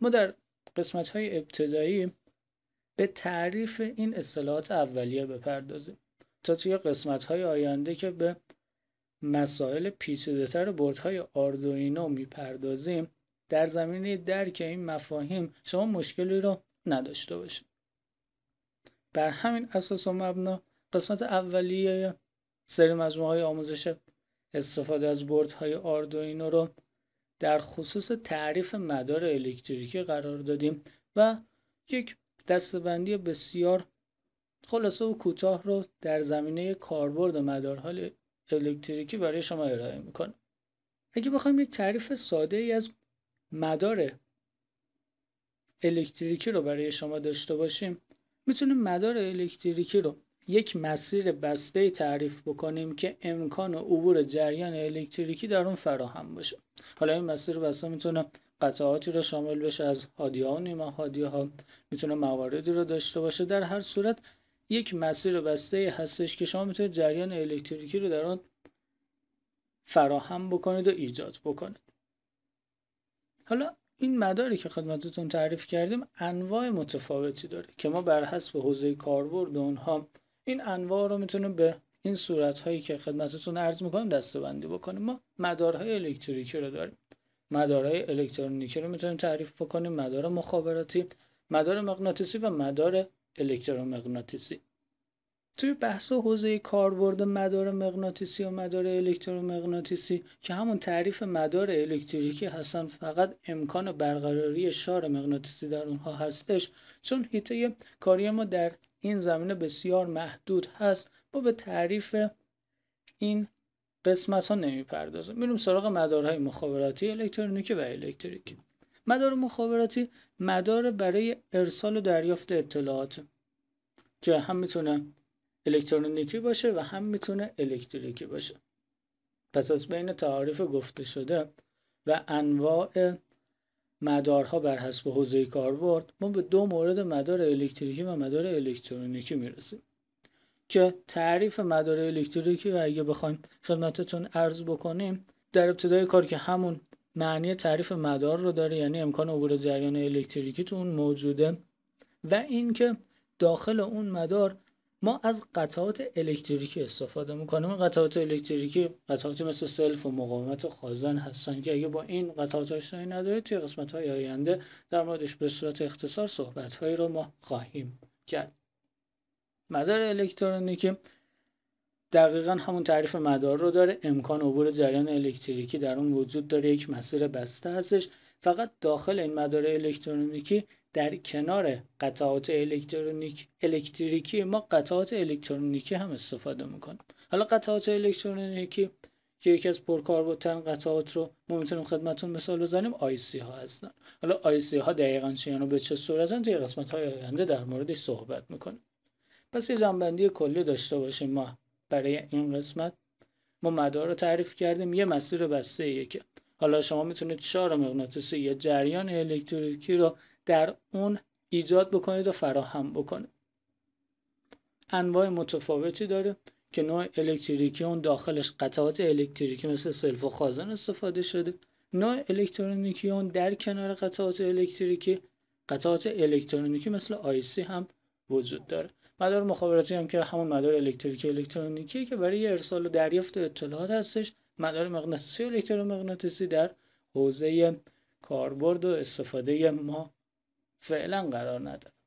ما در قسمت های ابتدایی به تعریف این اصطلاحات اولیه بپردازیم تا توی قسمت های آینده که به مسائل پیچیدهتر های آردوینو میپردازیم در زمینه درک این مفاهیم شما مشکلی رو نداشته باشید بر همین اساس و مبنا قسمت اولیه سری مجموعه های آموزش استفاده از های آردوینو رو در خصوص تعریف مدار الکتریکی قرار دادیم و یک دستبندی بسیار خلاصه و کوتاه رو در زمینه کاربرد مدارهای الکتریکی برای شما ارائه میکنم اگه بخوایم یک تعریف ساده ای از مدار الکتریکی رو برای شما داشته باشیم میتونیم مدار الکتریکی رو یک مسیر بسته تعریف بکنیم که امکان عبور جریان الکتریکی در اون فراهم باشه حالا این مسیر بسته میتونه قطعاتی رو شامل بشه از هادی و نیمه ها میتونه مواردی رو داشته باشه در هر صورت یک مسیر بسته هستش که شما میتونه جریان الکتریکی رو در آن فراهم بکنید و ایجاد بکنید حالا این مداری که خدمتتون تعریف کردیم انواع متفاوتی داره که ما بر حسب حوزه کاربرد اونها این انواع رو میتونیم به این صورت هایی که خدمتتون عرض میکنم بندی بکنیم ما مدارهای الکتریکی رو داریم مدارهای الکترونیکی رو میتونیم تعریف بکنیم مدار مخابراتی مدار مغناطیسی و مدار الکترومغناطیسی توی بحث حوزه کاربرد مدار مغناطیسی و مدار الکترومغناطیسی که همون تعریف مدار الکتریکی هستن فقط امکان برقراری شار مغناطیسی در اونها هستش چون هیته کاری ما در این زمینه بسیار محدود هست ما به تعریف این قسمت ها نمیپردازم میریم سراغ مدارهای مخابراتی الکترونیکی و الکتریکی مدار مخابراتی مدار برای ارسال و دریافت اطلاعات که هم میتونه الکترونیکی باشه و هم میتونه الکتریکی باشه پس از بین تعاریف گفته شده و انواع مدارها بر حسب حوزه کاربرد ما به دو مورد مدار الکتریکی و مدار الکترونیکی میرسیم که تعریف مدار الکتریکی و اگه بخوایم خدمتتون عرض بکنیم در ابتدای کار که همون معنی تعریف مدار رو داره یعنی امکان عبور جریان الکتریکی تو اون موجوده و اینکه داخل اون مدار ما از قطعات الکتریکی استفاده میکنیم قطعات الکتریکی قطعاتی مثل سلف و مقاومت و خازن هستن که اگه با این قطعات آشنایی ندارید توی قسمت های آینده در موردش به صورت اختصار صحبت هایی رو ما خواهیم کرد مدار الکترونیکی دقیقا همون تعریف مدار رو داره امکان عبور جریان الکتریکی در اون وجود داره یک مسیر بسته هستش فقط داخل این مدار الکترونیکی در کنار قطعات الکترونیک الکتریکی ما قطعات الکترونیکی هم استفاده میکنیم حالا قطعات الکترونیکی که یکی از پرکاربردترین قطعات رو ما میتونیم خدمتون مثال بزنیم سی ها هستن حالا سی ها دقیقا چی و به چه صورتن توی قسمت های آینده در موردش صحبت میکنیم پس یه جنبندی کلی داشته باشیم ما برای این قسمت ما مدار رو تعریف کردیم یه مسیر بسته یکی. حالا شما میتونید شار مغناطیسی یا جریان الکتریکی رو در اون ایجاد بکنید و فراهم بکنید انواع متفاوتی داره که نوع الکتریکی اون داخلش قطعات الکتریکی مثل سلف و خازن استفاده شده نوع الکترونیکی اون در کنار قطعات الکتریکی قطعات الکترونیکی مثل سی هم وجود داره مدار مخابراتی هم که همون مدار الکتریکی الکترونیکی که برای ارسال و دریافت اطلاعات هستش مدار مغناطیسی و الکترومغناطیسی در حوزه کاربرد و استفاده ما فعلا قرار نداره